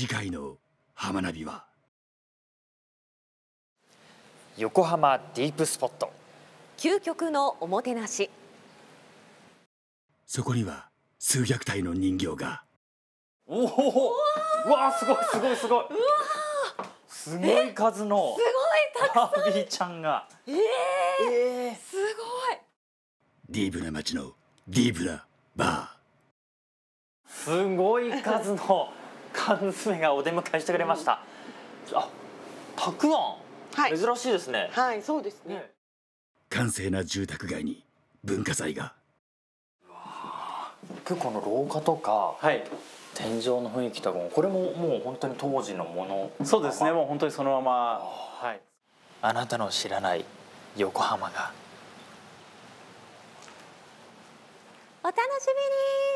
次回の「浜ナビは」横浜ディープスポット究極のおもてなしそこには数百体の人形がおおうわすごいすごいすごいすごい数のすごいたくさんビーちゃんがえー、えー、すごいディーブな街のディーブなバーすごい数の缶詰がお出迎えしてくれました、うん、あたくあん、はい、珍しいですねはいそうですね、ね、閑静な住宅街に文化財が結構の廊下とか、はい、天井の雰囲気とかもこれももう本当に当時のものそうですねもう本当にそのままはいあなたの知らない横浜がお楽しみに